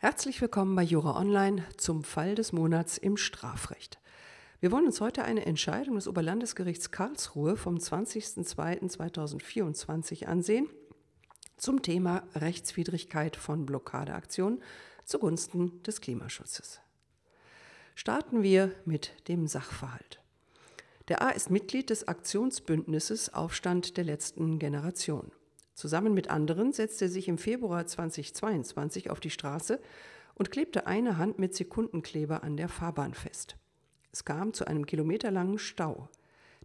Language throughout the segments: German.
Herzlich willkommen bei Jura Online zum Fall des Monats im Strafrecht. Wir wollen uns heute eine Entscheidung des Oberlandesgerichts Karlsruhe vom 20.02.2024 ansehen zum Thema Rechtswidrigkeit von Blockadeaktionen zugunsten des Klimaschutzes. Starten wir mit dem Sachverhalt. Der A ist Mitglied des Aktionsbündnisses Aufstand der letzten Generation. Zusammen mit anderen setzte er sich im Februar 2022 auf die Straße und klebte eine Hand mit Sekundenkleber an der Fahrbahn fest. Es kam zu einem kilometerlangen Stau.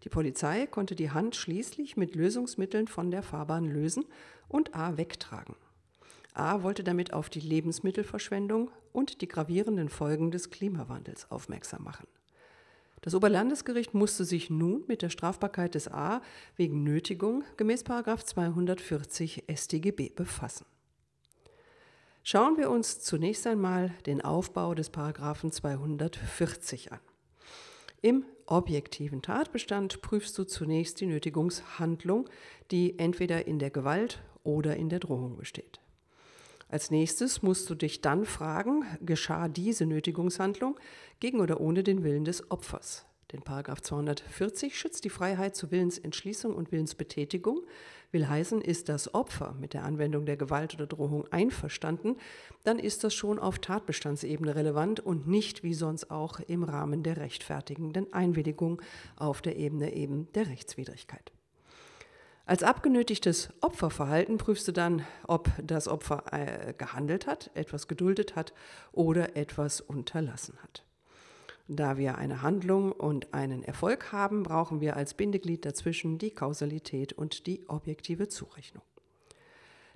Die Polizei konnte die Hand schließlich mit Lösungsmitteln von der Fahrbahn lösen und A wegtragen. A wollte damit auf die Lebensmittelverschwendung und die gravierenden Folgen des Klimawandels aufmerksam machen. Das Oberlandesgericht musste sich nun mit der Strafbarkeit des A wegen Nötigung gemäß 240 StGB befassen. Schauen wir uns zunächst einmal den Aufbau des Paragraphen 240 an. Im objektiven Tatbestand prüfst du zunächst die Nötigungshandlung, die entweder in der Gewalt oder in der Drohung besteht. Als nächstes musst du dich dann fragen, geschah diese Nötigungshandlung gegen oder ohne den Willen des Opfers? Denn Paragraph 240 schützt die Freiheit zur Willensentschließung und Willensbetätigung. Will heißen, ist das Opfer mit der Anwendung der Gewalt oder Drohung einverstanden, dann ist das schon auf Tatbestandsebene relevant und nicht wie sonst auch im Rahmen der rechtfertigenden Einwilligung auf der Ebene eben der Rechtswidrigkeit. Als abgenötigtes Opferverhalten prüfst du dann, ob das Opfer äh, gehandelt hat, etwas geduldet hat oder etwas unterlassen hat. Da wir eine Handlung und einen Erfolg haben, brauchen wir als Bindeglied dazwischen die Kausalität und die objektive Zurechnung.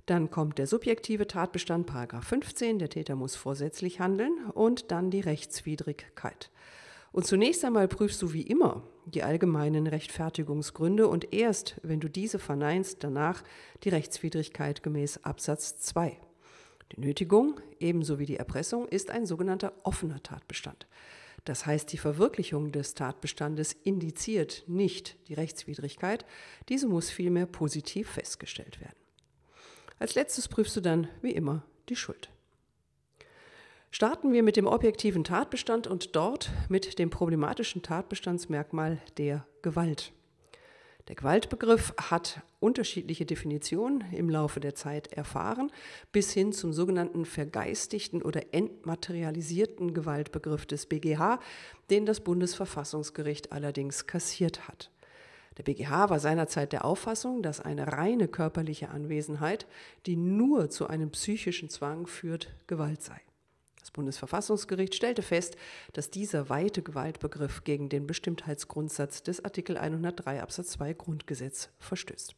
Dann kommt der subjektive Tatbestand, Paragraph 15, der Täter muss vorsätzlich handeln und dann die Rechtswidrigkeit. Und zunächst einmal prüfst du wie immer die allgemeinen Rechtfertigungsgründe und erst, wenn du diese verneinst, danach die Rechtswidrigkeit gemäß Absatz 2. Die Nötigung ebenso wie die Erpressung ist ein sogenannter offener Tatbestand. Das heißt, die Verwirklichung des Tatbestandes indiziert nicht die Rechtswidrigkeit, diese muss vielmehr positiv festgestellt werden. Als letztes prüfst du dann, wie immer, die Schuld. Starten wir mit dem objektiven Tatbestand und dort mit dem problematischen Tatbestandsmerkmal der Gewalt. Der Gewaltbegriff hat unterschiedliche Definitionen im Laufe der Zeit erfahren, bis hin zum sogenannten vergeistigten oder entmaterialisierten Gewaltbegriff des BGH, den das Bundesverfassungsgericht allerdings kassiert hat. Der BGH war seinerzeit der Auffassung, dass eine reine körperliche Anwesenheit, die nur zu einem psychischen Zwang führt, Gewalt sei. Bundesverfassungsgericht stellte fest, dass dieser weite Gewaltbegriff gegen den Bestimmtheitsgrundsatz des Artikel 103 Absatz 2 Grundgesetz verstößt.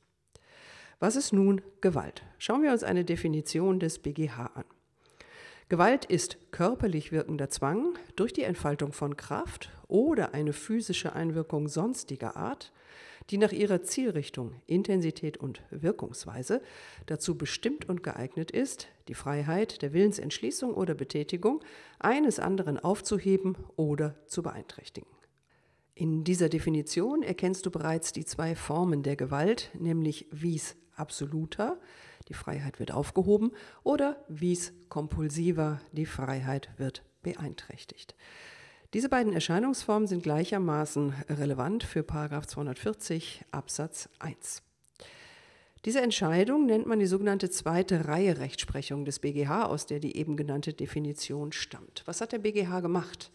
Was ist nun Gewalt? Schauen wir uns eine Definition des BGH an. Gewalt ist körperlich wirkender Zwang durch die Entfaltung von Kraft oder eine physische Einwirkung sonstiger Art, die nach ihrer Zielrichtung, Intensität und Wirkungsweise dazu bestimmt und geeignet ist, die Freiheit der Willensentschließung oder Betätigung eines anderen aufzuheben oder zu beeinträchtigen. In dieser Definition erkennst du bereits die zwei Formen der Gewalt, nämlich vis absoluta, die Freiheit wird aufgehoben oder vis kompulsiver, die Freiheit wird beeinträchtigt. Diese beiden Erscheinungsformen sind gleichermaßen relevant für 240 Absatz 1. Diese Entscheidung nennt man die sogenannte zweite Reihe Rechtsprechung des BGH, aus der die eben genannte Definition stammt. Was hat der BGH gemacht?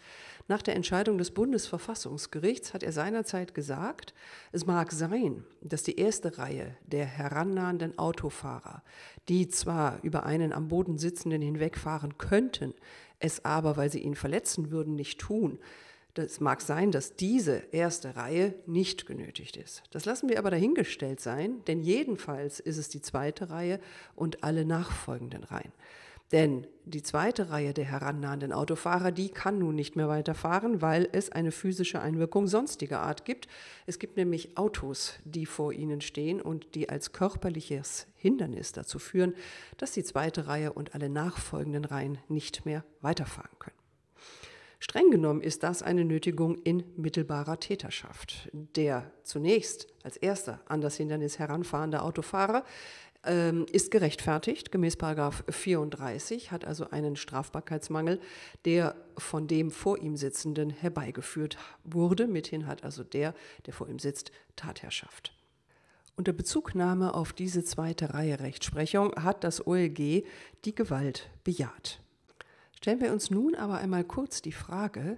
Nach der Entscheidung des Bundesverfassungsgerichts hat er seinerzeit gesagt, es mag sein, dass die erste Reihe der herannahenden Autofahrer, die zwar über einen am Boden sitzenden hinwegfahren könnten, es aber, weil sie ihn verletzen würden, nicht tun, das mag sein, dass diese erste Reihe nicht genötigt ist. Das lassen wir aber dahingestellt sein, denn jedenfalls ist es die zweite Reihe und alle nachfolgenden Reihen. Denn die zweite Reihe der herannahenden Autofahrer, die kann nun nicht mehr weiterfahren, weil es eine physische Einwirkung sonstiger Art gibt. Es gibt nämlich Autos, die vor ihnen stehen und die als körperliches Hindernis dazu führen, dass die zweite Reihe und alle nachfolgenden Reihen nicht mehr weiterfahren können. Streng genommen ist das eine Nötigung in mittelbarer Täterschaft. Der zunächst als erster an das Hindernis heranfahrende Autofahrer ähm, ist gerechtfertigt gemäß 34, hat also einen Strafbarkeitsmangel, der von dem vor ihm Sitzenden herbeigeführt wurde. Mithin hat also der, der vor ihm sitzt, Tatherrschaft. Unter Bezugnahme auf diese zweite Reihe Rechtsprechung hat das OLG die Gewalt bejaht. Stellen wir uns nun aber einmal kurz die Frage,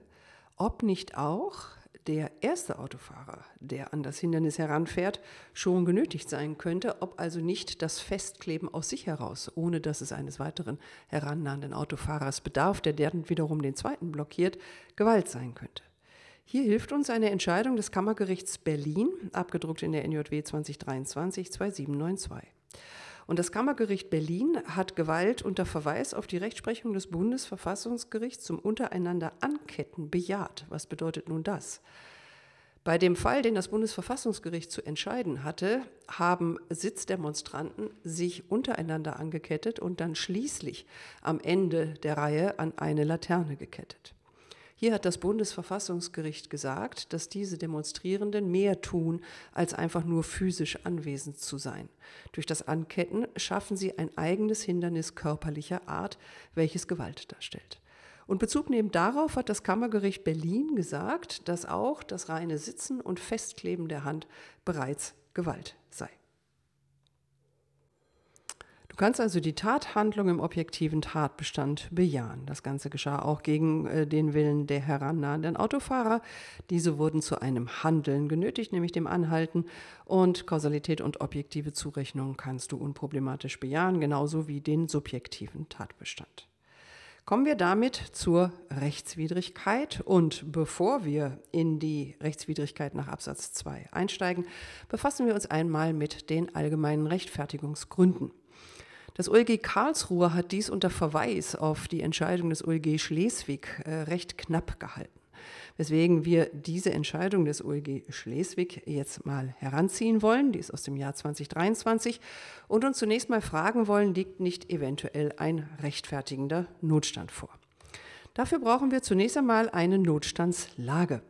ob nicht auch der erste Autofahrer, der an das Hindernis heranfährt, schon genötigt sein könnte, ob also nicht das Festkleben aus sich heraus, ohne dass es eines weiteren herannahenden Autofahrers bedarf, der dann wiederum den zweiten blockiert, Gewalt sein könnte. Hier hilft uns eine Entscheidung des Kammergerichts Berlin, abgedruckt in der NJW 2023 2792. Und das Kammergericht Berlin hat Gewalt unter Verweis auf die Rechtsprechung des Bundesverfassungsgerichts zum Untereinander Anketten bejaht. Was bedeutet nun das? Bei dem Fall, den das Bundesverfassungsgericht zu entscheiden hatte, haben Sitzdemonstranten sich untereinander angekettet und dann schließlich am Ende der Reihe an eine Laterne gekettet. Hier hat das Bundesverfassungsgericht gesagt, dass diese Demonstrierenden mehr tun, als einfach nur physisch anwesend zu sein. Durch das Anketten schaffen sie ein eigenes Hindernis körperlicher Art, welches Gewalt darstellt. Und Bezug nehmen darauf hat das Kammergericht Berlin gesagt, dass auch das reine Sitzen und Festkleben der Hand bereits Gewalt sei. Du kannst also die Tathandlung im objektiven Tatbestand bejahen. Das Ganze geschah auch gegen äh, den Willen der herannahenden Autofahrer. Diese wurden zu einem Handeln genötigt, nämlich dem Anhalten. Und Kausalität und objektive Zurechnung kannst du unproblematisch bejahen, genauso wie den subjektiven Tatbestand. Kommen wir damit zur Rechtswidrigkeit. Und bevor wir in die Rechtswidrigkeit nach Absatz 2 einsteigen, befassen wir uns einmal mit den allgemeinen Rechtfertigungsgründen. Das OLG Karlsruhe hat dies unter Verweis auf die Entscheidung des OLG Schleswig äh, recht knapp gehalten weswegen wir diese Entscheidung des OLG Schleswig jetzt mal heranziehen wollen. Die ist aus dem Jahr 2023 und uns zunächst mal fragen wollen, liegt nicht eventuell ein rechtfertigender Notstand vor? Dafür brauchen wir zunächst einmal eine Notstandslage.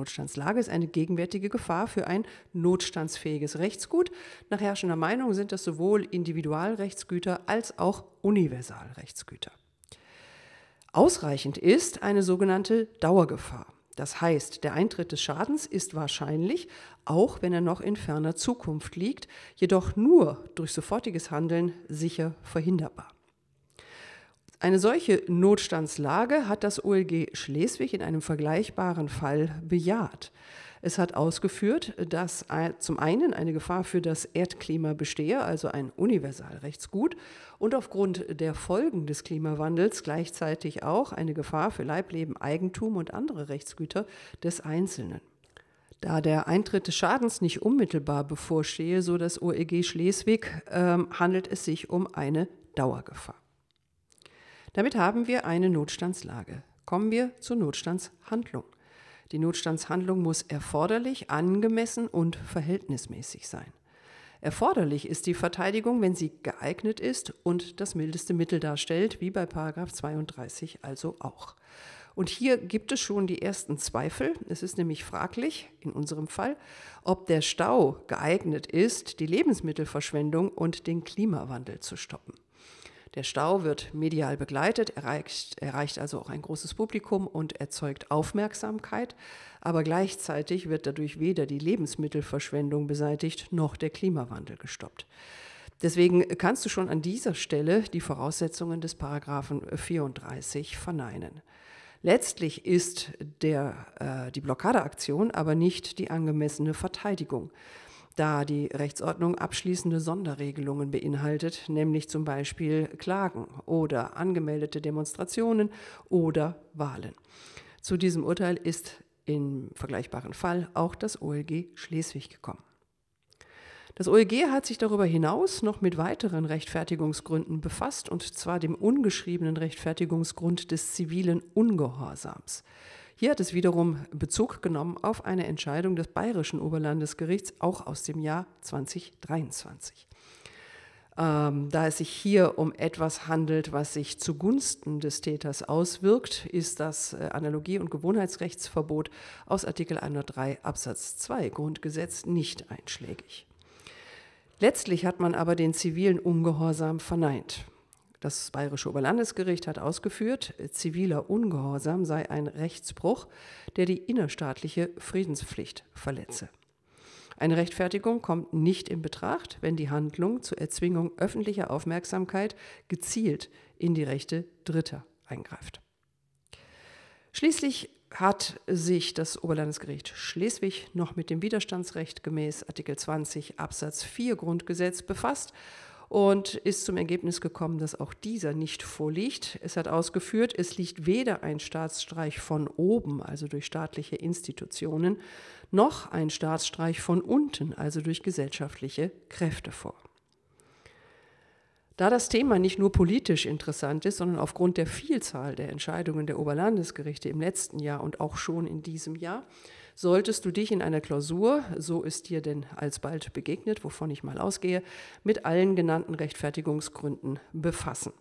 Notstandslage ist eine gegenwärtige Gefahr für ein notstandsfähiges Rechtsgut. Nach herrschender Meinung sind das sowohl Individualrechtsgüter als auch Universalrechtsgüter. Ausreichend ist eine sogenannte Dauergefahr. Das heißt, der Eintritt des Schadens ist wahrscheinlich, auch wenn er noch in ferner Zukunft liegt, jedoch nur durch sofortiges Handeln sicher verhinderbar. Eine solche Notstandslage hat das OLG Schleswig in einem vergleichbaren Fall bejaht. Es hat ausgeführt, dass zum einen eine Gefahr für das Erdklima bestehe, also ein Universalrechtsgut, und aufgrund der Folgen des Klimawandels gleichzeitig auch eine Gefahr für Leibleben, Eigentum und andere Rechtsgüter des Einzelnen. Da der Eintritt des Schadens nicht unmittelbar bevorstehe, so das OEG Schleswig, ähm, handelt es sich um eine Dauergefahr. Damit haben wir eine Notstandslage. Kommen wir zur Notstandshandlung. Die Notstandshandlung muss erforderlich, angemessen und verhältnismäßig sein. Erforderlich ist die Verteidigung, wenn sie geeignet ist und das mildeste Mittel darstellt, wie bei 32 also auch. Und hier gibt es schon die ersten Zweifel. Es ist nämlich fraglich, in unserem Fall, ob der Stau geeignet ist, die Lebensmittelverschwendung und den Klimawandel zu stoppen. Der Stau wird medial begleitet, erreicht, erreicht also auch ein großes Publikum und erzeugt Aufmerksamkeit, aber gleichzeitig wird dadurch weder die Lebensmittelverschwendung beseitigt noch der Klimawandel gestoppt. Deswegen kannst du schon an dieser Stelle die Voraussetzungen des Paragraphen 34 verneinen. Letztlich ist der, äh, die Blockadeaktion aber nicht die angemessene Verteidigung da die Rechtsordnung abschließende Sonderregelungen beinhaltet, nämlich zum Beispiel Klagen oder angemeldete Demonstrationen oder Wahlen. Zu diesem Urteil ist im vergleichbaren Fall auch das OLG Schleswig gekommen. Das OEG hat sich darüber hinaus noch mit weiteren Rechtfertigungsgründen befasst, und zwar dem ungeschriebenen Rechtfertigungsgrund des zivilen Ungehorsams. Hier hat es wiederum Bezug genommen auf eine Entscheidung des Bayerischen Oberlandesgerichts, auch aus dem Jahr 2023. Ähm, da es sich hier um etwas handelt, was sich zugunsten des Täters auswirkt, ist das äh, Analogie- und Gewohnheitsrechtsverbot aus Artikel 103 Absatz 2 Grundgesetz nicht einschlägig. Letztlich hat man aber den zivilen Ungehorsam verneint. Das Bayerische Oberlandesgericht hat ausgeführt, ziviler Ungehorsam sei ein Rechtsbruch, der die innerstaatliche Friedenspflicht verletze. Eine Rechtfertigung kommt nicht in Betracht, wenn die Handlung zur Erzwingung öffentlicher Aufmerksamkeit gezielt in die Rechte Dritter eingreift. Schließlich hat sich das Oberlandesgericht Schleswig noch mit dem Widerstandsrecht gemäß Artikel 20 Absatz 4 Grundgesetz befasst und ist zum Ergebnis gekommen, dass auch dieser nicht vorliegt. Es hat ausgeführt, es liegt weder ein Staatsstreich von oben, also durch staatliche Institutionen, noch ein Staatsstreich von unten, also durch gesellschaftliche Kräfte vor. Da das Thema nicht nur politisch interessant ist, sondern aufgrund der Vielzahl der Entscheidungen der Oberlandesgerichte im letzten Jahr und auch schon in diesem Jahr, Solltest du dich in einer Klausur, so ist dir denn alsbald begegnet, wovon ich mal ausgehe, mit allen genannten Rechtfertigungsgründen befassen.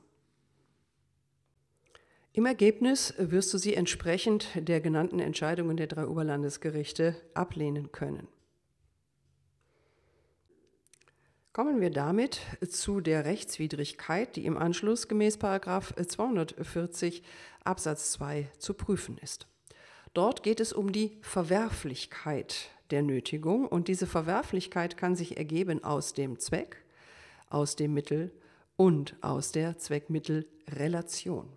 Im Ergebnis wirst du sie entsprechend der genannten Entscheidungen der drei Oberlandesgerichte ablehnen können. Kommen wir damit zu der Rechtswidrigkeit, die im Anschluss gemäß 240 Absatz 2 zu prüfen ist. Dort geht es um die Verwerflichkeit der Nötigung und diese Verwerflichkeit kann sich ergeben aus dem Zweck, aus dem Mittel und aus der Zweckmittelrelation.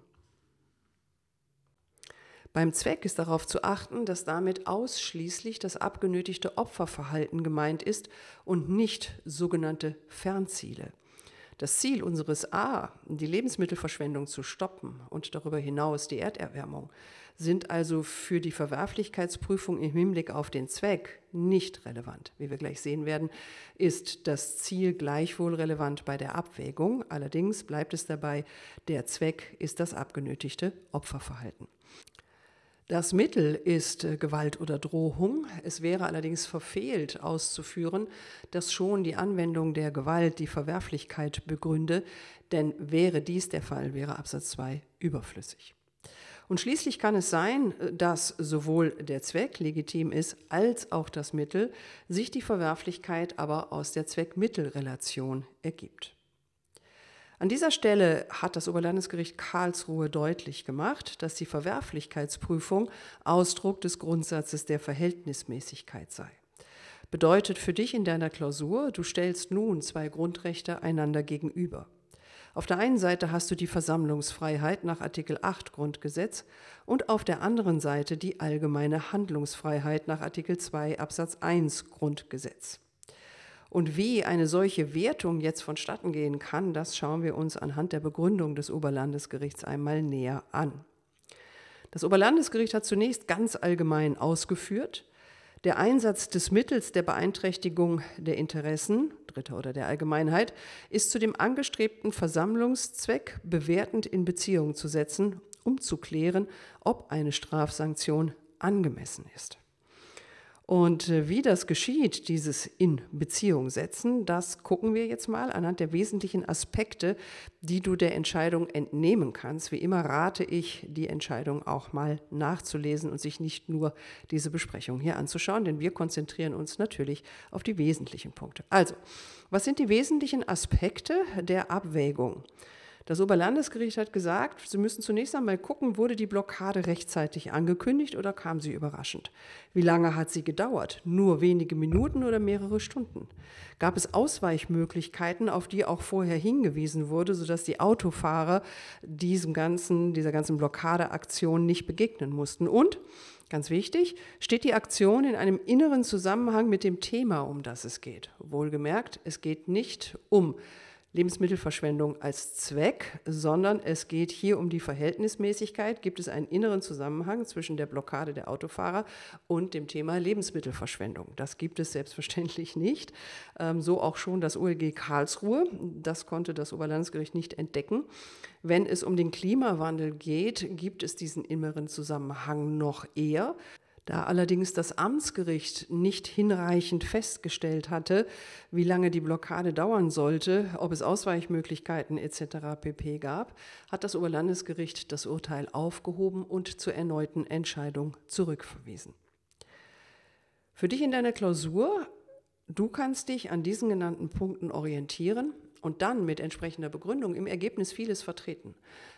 Beim Zweck ist darauf zu achten, dass damit ausschließlich das abgenötigte Opferverhalten gemeint ist und nicht sogenannte Fernziele. Das Ziel unseres A, die Lebensmittelverschwendung zu stoppen und darüber hinaus die Erderwärmung, sind also für die Verwerflichkeitsprüfung im Hinblick auf den Zweck nicht relevant. Wie wir gleich sehen werden, ist das Ziel gleichwohl relevant bei der Abwägung. Allerdings bleibt es dabei, der Zweck ist das abgenötigte Opferverhalten. Das Mittel ist äh, Gewalt oder Drohung. Es wäre allerdings verfehlt auszuführen, dass schon die Anwendung der Gewalt die Verwerflichkeit begründe, denn wäre dies der Fall, wäre Absatz 2 überflüssig. Und schließlich kann es sein, äh, dass sowohl der Zweck legitim ist als auch das Mittel, sich die Verwerflichkeit aber aus der Zweck-Mittel-Relation ergibt. An dieser Stelle hat das Oberlandesgericht Karlsruhe deutlich gemacht, dass die Verwerflichkeitsprüfung Ausdruck des Grundsatzes der Verhältnismäßigkeit sei. Bedeutet für dich in deiner Klausur, du stellst nun zwei Grundrechte einander gegenüber. Auf der einen Seite hast du die Versammlungsfreiheit nach Artikel 8 Grundgesetz und auf der anderen Seite die allgemeine Handlungsfreiheit nach Artikel 2 Absatz 1 Grundgesetz. Und wie eine solche Wertung jetzt vonstatten gehen kann, das schauen wir uns anhand der Begründung des Oberlandesgerichts einmal näher an. Das Oberlandesgericht hat zunächst ganz allgemein ausgeführt, der Einsatz des Mittels der Beeinträchtigung der Interessen, Dritter oder der Allgemeinheit, ist zu dem angestrebten Versammlungszweck bewertend in Beziehung zu setzen, um zu klären, ob eine Strafsanktion angemessen ist. Und äh, wie das geschieht, dieses in Beziehung setzen, das gucken wir jetzt mal anhand der wesentlichen Aspekte, die du der Entscheidung entnehmen kannst. Wie immer rate ich, die Entscheidung auch mal nachzulesen und sich nicht nur diese Besprechung hier anzuschauen, denn wir konzentrieren uns natürlich auf die wesentlichen Punkte. Also, was sind die wesentlichen Aspekte der Abwägung? Das Oberlandesgericht hat gesagt, Sie müssen zunächst einmal gucken, wurde die Blockade rechtzeitig angekündigt oder kam sie überraschend? Wie lange hat sie gedauert? Nur wenige Minuten oder mehrere Stunden? Gab es Ausweichmöglichkeiten, auf die auch vorher hingewiesen wurde, sodass die Autofahrer diesem ganzen, dieser ganzen Blockadeaktion nicht begegnen mussten? Und Ganz wichtig, steht die Aktion in einem inneren Zusammenhang mit dem Thema, um das es geht. Wohlgemerkt, es geht nicht um Lebensmittelverschwendung als Zweck, sondern es geht hier um die Verhältnismäßigkeit. Gibt es einen inneren Zusammenhang zwischen der Blockade der Autofahrer und dem Thema Lebensmittelverschwendung? Das gibt es selbstverständlich nicht. Ähm, so auch schon das OLG Karlsruhe. Das konnte das Oberlandesgericht nicht entdecken. Wenn es um den Klimawandel geht, gibt es diesen inneren Zusammenhang noch eher. Da allerdings das Amtsgericht nicht hinreichend festgestellt hatte, wie lange die Blockade dauern sollte, ob es Ausweichmöglichkeiten etc. pp gab, hat das Oberlandesgericht das Urteil aufgehoben und zur erneuten Entscheidung zurückverwiesen. Für dich in deiner Klausur, du kannst dich an diesen genannten Punkten orientieren und dann mit entsprechender Begründung im Ergebnis vieles vertreten.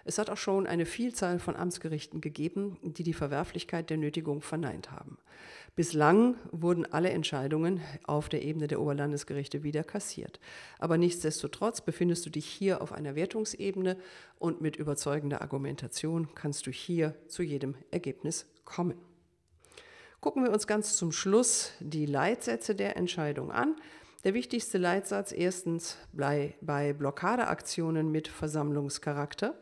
Es hat auch schon eine Vielzahl von Amtsgerichten gegeben, die die Verwerflichkeit der Nötigung verneint haben. Bislang wurden alle Entscheidungen auf der Ebene der Oberlandesgerichte wieder kassiert. Aber nichtsdestotrotz befindest du dich hier auf einer Wertungsebene und mit überzeugender Argumentation kannst du hier zu jedem Ergebnis kommen. Gucken wir uns ganz zum Schluss die Leitsätze der Entscheidung an. Der wichtigste Leitsatz erstens bei, bei Blockadeaktionen mit Versammlungscharakter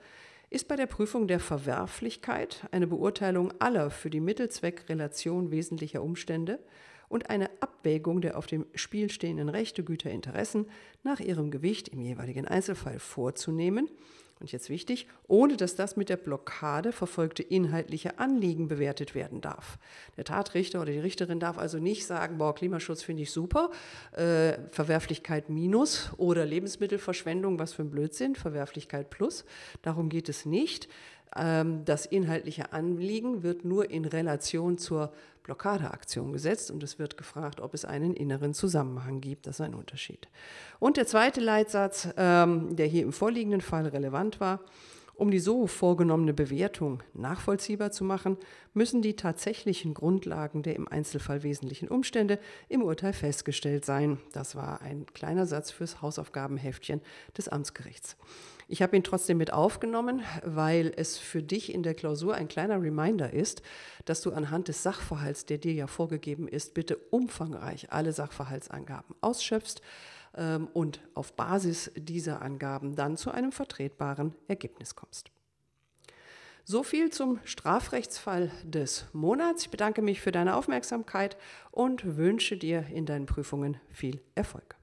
ist bei der Prüfung der Verwerflichkeit eine Beurteilung aller für die Mittelzweckrelation wesentlicher Umstände und eine Abwägung der auf dem Spiel stehenden Rechte, Güter, Interessen nach ihrem Gewicht im jeweiligen Einzelfall vorzunehmen und jetzt wichtig, ohne dass das mit der Blockade verfolgte inhaltliche Anliegen bewertet werden darf. Der Tatrichter oder die Richterin darf also nicht sagen, boah, Klimaschutz finde ich super, äh, Verwerflichkeit minus oder Lebensmittelverschwendung, was für ein Blödsinn, Verwerflichkeit plus. Darum geht es nicht. Ähm, das inhaltliche Anliegen wird nur in Relation zur Blockadeaktion gesetzt und es wird gefragt, ob es einen inneren Zusammenhang gibt. Das ist ein Unterschied. Und der zweite Leitsatz, ähm, der hier im vorliegenden Fall relevant war, um die so vorgenommene Bewertung nachvollziehbar zu machen, müssen die tatsächlichen Grundlagen der im Einzelfall wesentlichen Umstände im Urteil festgestellt sein. Das war ein kleiner Satz fürs Hausaufgabenheftchen des Amtsgerichts. Ich habe ihn trotzdem mit aufgenommen, weil es für dich in der Klausur ein kleiner Reminder ist, dass du anhand des Sachverhalts, der dir ja vorgegeben ist, bitte umfangreich alle Sachverhaltsangaben ausschöpfst, ähm, und auf Basis dieser Angaben dann zu einem vertretbaren Ergebnis kommst. So viel zum Strafrechtsfall des Monats. Ich bedanke mich für deine Aufmerksamkeit und wünsche dir in deinen Prüfungen viel Erfolg.